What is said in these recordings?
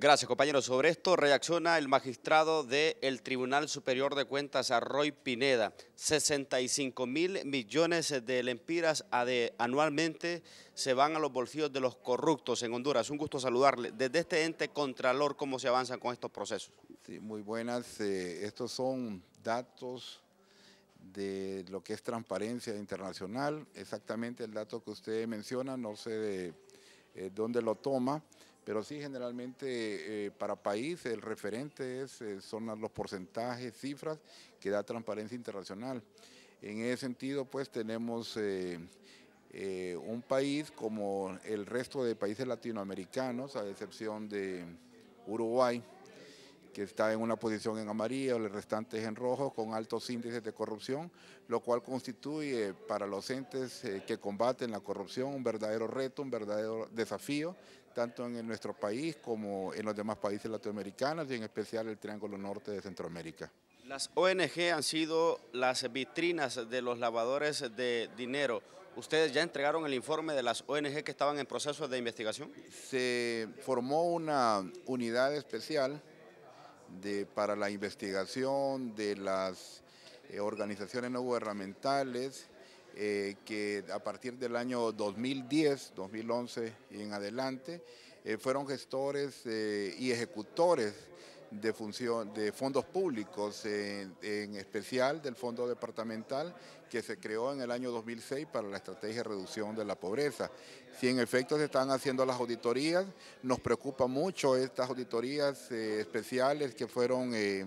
Gracias, compañeros. Sobre esto reacciona el magistrado del Tribunal Superior de Cuentas, Arroy Pineda. 65 mil millones de lempiras anualmente se van a los bolsillos de los corruptos en Honduras. Un gusto saludarle. Desde este ente Contralor, ¿cómo se avanzan con estos procesos? Sí, muy buenas. Eh, estos son datos de lo que es transparencia internacional. Exactamente el dato que usted menciona, no sé de eh, dónde lo toma pero sí generalmente eh, para país el referente es, eh, son los porcentajes, cifras que da Transparencia Internacional. En ese sentido, pues tenemos eh, un país como el resto de países latinoamericanos, a excepción de Uruguay, que está en una posición en amarillo, el restante es en rojo, con altos índices de corrupción, lo cual constituye para los entes eh, que combaten la corrupción un verdadero reto, un verdadero desafío, tanto en nuestro país como en los demás países latinoamericanos y en especial el Triángulo Norte de Centroamérica. Las ONG han sido las vitrinas de los lavadores de dinero. ¿Ustedes ya entregaron el informe de las ONG que estaban en proceso de investigación? Se formó una unidad especial de, para la investigación de las eh, organizaciones no gubernamentales eh, que a partir del año 2010, 2011 y en adelante eh, fueron gestores y ejecutores de, función, de fondos públicos, en, especial del Fondo Departamental que se creó en el año 2006 para la estrategia de reducción de la pobreza. Si en efecto se están haciendo las auditorías, nos preocupa mucho estas auditorías eh, especiales que fueron... Eh,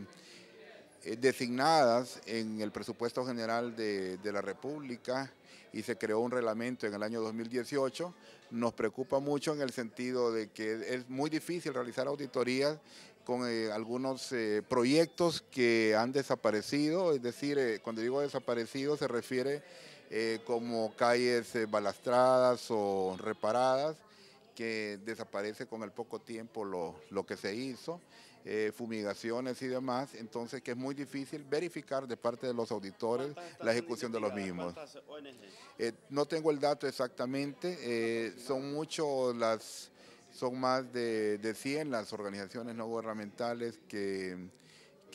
eh, designadas en el presupuesto general de, de, la República y se creó un reglamento en el año 2018, nos preocupa mucho en el sentido de que es muy difícil realizar auditorías con eh, algunos eh, proyectos que han desaparecido, es decir, eh, cuando digo desaparecido se refiere como calles balastradas o reparadas, que desaparece con el poco tiempo lo, lo que se hizo, fumigaciones y demás, entonces que es muy difícil verificar de parte de los auditores la ejecución de los mismos. no tengo el dato exactamente, son muchos las son más de, de 100 las organizaciones no gubernamentales que,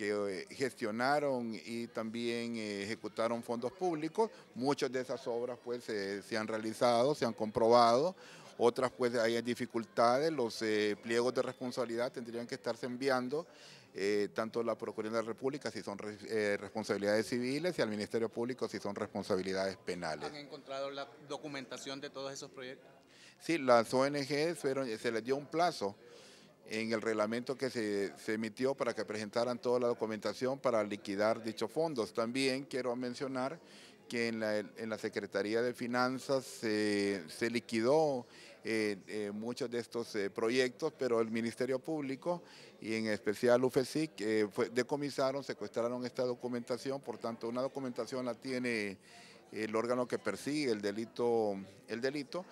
eh, gestionaron y también eh, ejecutaron fondos públicos. Muchas de esas obras pues se, han realizado, se han comprobado. Otras pues hay dificultades, los eh, pliegos de responsabilidad tendrían que estarse enviando tanto tanto la Procuraduría de la República si son responsabilidades civiles y al Ministerio Público si son responsabilidades penales. ¿Han encontrado la documentación de todos esos proyectos? Sí, las ONGs se les dio un plazo en el reglamento que se, emitió para que presentaran toda la documentación para liquidar dichos fondos. También quiero mencionar que en la, Secretaría de Finanzas se, liquidó eh, eh, muchos de estos eh, proyectos, pero el Ministerio Público y en especial UFESIC decomisaron, secuestraron esta documentación, por tanto una documentación la tiene el órgano que persigue el delito, el delito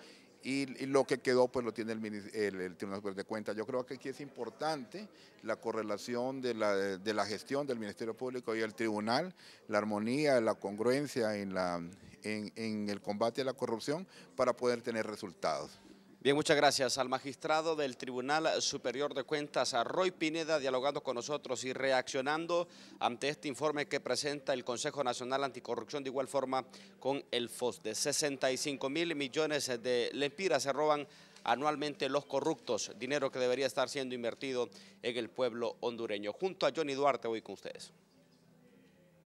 y, lo que quedó pues lo tiene el, Tribunal de Cuentas. Yo creo que aquí es importante la correlación de la, gestión del Ministerio Público y el Tribunal, la armonía, la congruencia en, en el combate a la corrupción para poder tener resultados. Bien, muchas gracias al magistrado del Tribunal Superior de Cuentas, a Roy Pineda, dialogando con nosotros y reaccionando ante este informe que presenta el Consejo Nacional Anticorrupción de igual forma con el FOSDE. 65 mil millones de lempiras se roban anualmente los corruptos, dinero que debería estar siendo invertido en el pueblo hondureño. Junto a Johnny Duarte voy con ustedes.